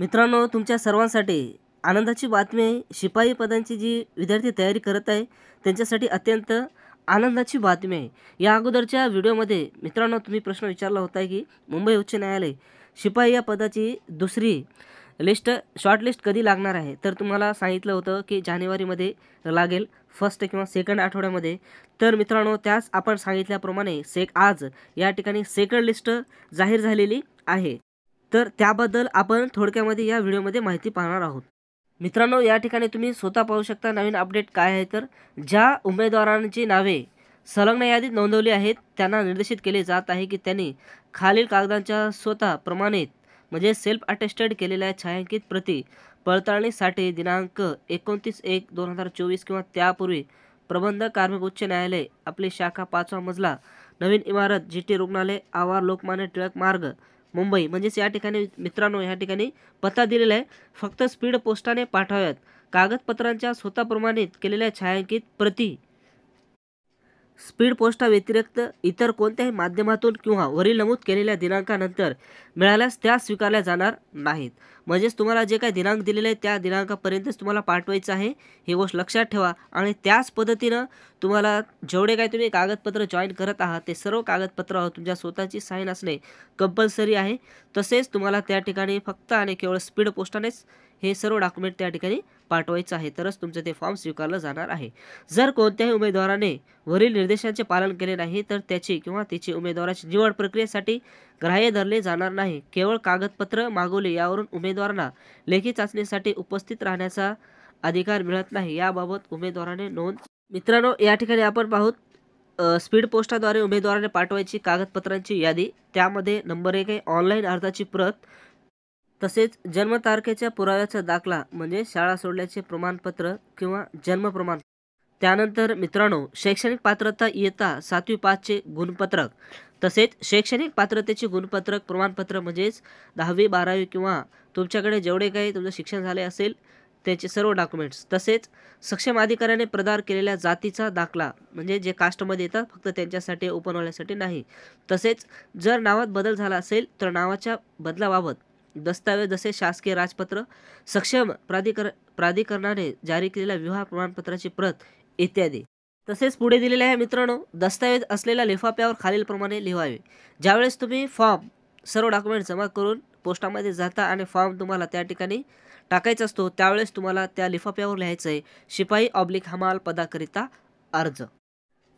मित्रांनो तुमच्या सर्वांसाठी आनंदाची बातमी शिपाई पदांची जी विद्यार्थी तयारी करत आहे त्यांच्यासाठी अत्यंत आनंदाची बातमी आहे या अगोदरच्या व्हिडिओमध्ये मित्रांनो तुम्ही प्रश्न विचारला होता की मुंबई उच्च न्यायालय शिपाई या पदाची दुसरी लिस्ट शॉर्टलिस्ट कधी लागणार आहे तर तुम्हाला सांगितलं होतं की जानेवारीमध्ये लागेल फर्स्ट किंवा सेकंड आठवड्यामध्ये तर मित्रांनो त्याच आपण सांगितल्याप्रमाणे सेक आज या ठिकाणी सेकंड लिस्ट जाहीर झालेली आहे तर त्याबद्दल आपण थोडक्यामध्ये या व्हिडिओमध्ये माहिती पाहणार आहोत मित्रांनो या ठिकाणी तुम्ही स्वतः पाहू शकता नवीन अपडेट काय आहे तर ज्या उमेदवारांची नावे संलग्न यादीत नोंदवली आहेत त्यांना निर्देशित केले जात आहे की त्यांनी खालील कागदांच्या स्वतः प्रमाणित म्हणजे सेल्फ अटेस्टेड केलेल्या छायांकित प्रती पडताळणीसाठी दिनांक एकोणतीस एक दोन हजार चोवीस किंवा त्यापूर्वी प्रबंध कार्मिक उच्च न्यायालय आपली शाखा पाचवा मजला नवीन इमारत जी टी रुग्णालय आवार लोकमान्य टिळक मार्ग मुंबई म्हणजेच या ठिकाणी मित्रांनो या ठिकाणी पत्ता दिलेला आहे फक्त स्पीड पोस्टाने पाठवाव्यात कागदपत्रांच्या स्वतःप्रमाणित केलेल्या छायांकित प्रती स्पीड पोस्टाव्यतिरिक्त इतर कोणत्याही माध्यमातून किंवा वरील नमूद केलेल्या दिनांकानंतर मिळाल्यास त्या स्वीकारल्या जाणार नाहीत म्हणजेच तुम्हाला जे काही दिनांक दिलेले आहे त्या दिनांकापर्यंतच तुम्हाला पाठवायचं आहे ही गोष्ट लक्षात ठेवा आणि त्याच पद्धतीनं तुम्हाला जेवढे काही तुम्ही कागदपत्र जॉईन करत आहात ते सर्व कागदपत्रावर तुमच्या स्वतःची साईन असणे कंपल्सरी आहे तसेच तुम्हाला त्या ठिकाणी फक्त आणि केवळ स्पीड पोस्टानेच हे सर्व डॉक्युमेंट त्या ठिकाणी पाठवायचं आहे तरच तुमचं ते फॉर्म स्वीकारलं जाणार आहे जर कोणत्याही उमेदवाराने वरील निर्देशांचे पालन केले नाही तर त्याची किंवा तिची उमेदवाराची निवड प्रक्रियेसाठी ग्राह्य धरले जाणार नाही केवळ कागदपत्र मागवले यावरून उमेदवारांना लेखी चाचणीसाठी उपस्थित राहण्याचा अधिकार मिळत नाही याबाबत उमेदवाराने नोंद मित्रांनो या ठिकाणी आपण पाहूत स्पीड पोस्टाद्वारे उमेदवाराने पाठवायची कागदपत्रांची यादी त्यामध्ये नंबर एक आहे ऑनलाईन अर्जाची प्रत तसेच जन्मतारखेच्या पुराव्याचा दाखला म्हणजे शाळा सोडल्याचे प्रमाणपत्र किंवा जन्म त्यानंतर मित्रांनो शैक्षणिक पात्रता इयत्ता सातवी पाचचे गुणपत्रक तसेच शैक्षणिक पात्रतेचे गुणपत्रक प्रमाणपत्र म्हणजेच दहावी बारावी किंवा तुमच्याकडे जेवढे काही तुमचं शिक्षण झाले असेल त्याचे सर्व डॉक्युमेंट्स तसेच सक्षम अधिकाऱ्याने प्रदान केलेल्या जातीचा दाखला म्हणजे जे कास्टमध्ये येतात फक्त त्यांच्यासाठी ओपन होण्यासाठी नाही तसेच जर नावात बदल झाला असेल तर नावाच्या बदलाबाबत दस्तावेज जसे शासकीय राजपत्र सक्षम प्राधिकर प्राधिकरणाने जारी केलेल्या विवाह प्रमाणपत्राची प्रत इत्यादी तसेच पुढे दिलेले आहे मित्रांनो दस्तावेज असलेल्या लिफाफ्यावर खालीलप्रमाणे लिहावे ज्यावेळेस तुम्ही फॉर्म सर्व डॉक्युमेंट जमा करून पोस्टामध्ये जाता आणि फॉर्म तुम्हाला त्या ठिकाणी टाकायचा असतो त्यावेळेस तुम्हाला त्या लिफाप्यावर लिहायचं आहे शिपाई ऑब्लिक हमाल पदाकरिता अर्ज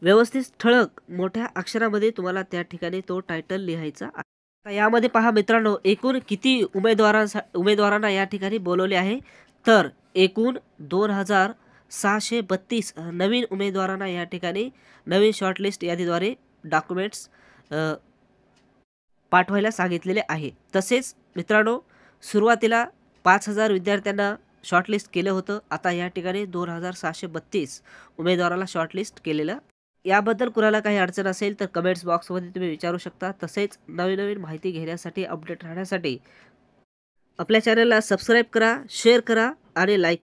व्यवस्थित ठळक मोठ्या अक्षरामध्ये तुम्हाला त्या ठिकाणी तो टायटल लिहायचा आहे यामध्ये पहा मित्रांनो एकूण किती उमेदवारांसा उमेदवारांना या ठिकाणी बोलवले आहे तर एकूण दोन हजार सहाशे बत्तीस नवीन उमेदवारांना या ठिकाणी नवीन शॉर्टलिस्ट यादीद्वारे डॉक्युमेंट्स पाठवायला सांगितलेले आहे तसेच मित्रांनो सुरुवातीला पाच हजार विद्यार्थ्यांना शॉर्टलिस्ट केलं होतं आता या ठिकाणी दोन हजार सहाशे बत्तीस उमेदवाराला शॉर्टलिस्ट केलेलं याबद्दल कुणाला काही अडचण असेल तर कमेंट्स बॉक्समध्ये तुम्ही विचारू शकता तसेच नवीन नवीन माहिती घेण्यासाठी अपडेट राहण्यासाठी आपल्या चॅनलला सबस्क्राईब करा शेअर करा आणि लाईक